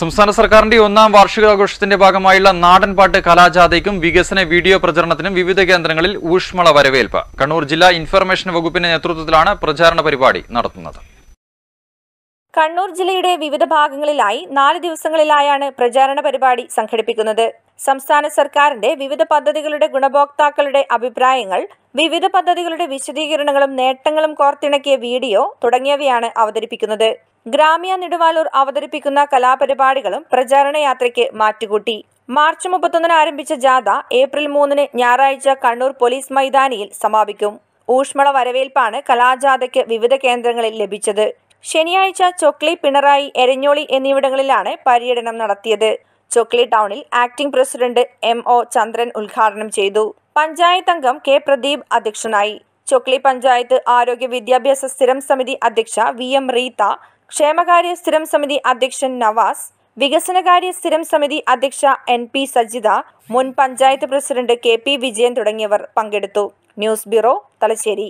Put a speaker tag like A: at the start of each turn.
A: സംസ്ഥാന സർക്കാരിന്റെ ഒന്നാം വാർഷികാഘോഷത്തിന്റെ ഭാഗമായുള്ള നാടൻപാട്ട് കലാജാഥയ്ക്കും വികസന വീഡിയോ പ്രചരണത്തിനും വിവിധ കേന്ദ്രങ്ങളിൽ ഊഷ്മള വരവേൽപ്പ് കണ്ണൂർ ജില്ലാ ഇൻഫർമേഷൻ വകുപ്പിന്റെ നേതൃത്വത്തിലാണ് പ്രചാരണ പരിപാടി നടത്തുന്നത്
B: കണ്ണൂർ ജില്ലയുടെ വിവിധ ഭാഗങ്ങളിലായി നാല് ദിവസങ്ങളിലായാണ് പ്രചാരണ പരിപാടി സംഘടിപ്പിക്കുന്നത് സംസ്ഥാന സർക്കാരിന്റെ വിവിധ പദ്ധതികളുടെ ഗുണഭോക്താക്കളുടെ അഭിപ്രായങ്ങൾ വിവിധ പദ്ധതികളുടെ വിശദീകരണങ്ങളും നേട്ടങ്ങളും കോർത്തിണക്കിയ വീഡിയോ തുടങ്ങിയവയാണ് അവതരിപ്പിക്കുന്നത് ഗ്രാമ്യ നെടുവാലൂർ അവതരിപ്പിക്കുന്ന കലാപരിപാടികളും പ്രചാരണ യാത്രയ്ക്ക് മാറ്റുകൂട്ടി മാർച്ച് മുപ്പത്തൊന്നിന് ആരംഭിച്ച ജാഥ ഏപ്രിൽ മൂന്നിന് ഞായറാഴ്ച കണ്ണൂർ പോലീസ് മൈതാനിയിൽ സമാപിക്കും ഊഷ്മള വരവേൽപ്പാണ് കലാജാഥയ്ക്ക് വിവിധ കേന്ദ്രങ്ങളിൽ ലഭിച്ചത് ശനിയാഴ്ച ചൊക്ലി പിണറായി എരഞ്ഞോളി എന്നിവിടങ്ങളിലാണ് പര്യടനം നടത്തിയത് ചൊക്ലി ടൗണിൽ acting president M O Chandran ഉദ്ഘാടനം ചെയ്തു പഞ്ചായത്ത് അംഗം കെ പ്രദീപ് അധ്യക്ഷനായി ചൊക്ലി പഞ്ചായത്ത് ആരോഗ്യ വിദ്യാഭ്യാസ സ്ഥിരം സമിതി അധ്യക്ഷ വി എം റീത്ത ക്ഷേമകാര്യ സ്ഥിരം സമിതി അധ്യക്ഷൻ നവാസ് വികസനകാര്യ സ്ഥിരം സമിതി അധ്യക്ഷ എൻ പി സജിത മുൻ panchayat president K P Vijayan തുടങ്ങിയവർ പങ്കെടുത്തു ന്യൂസ് ബ്യൂറോ തലശ്ശേരി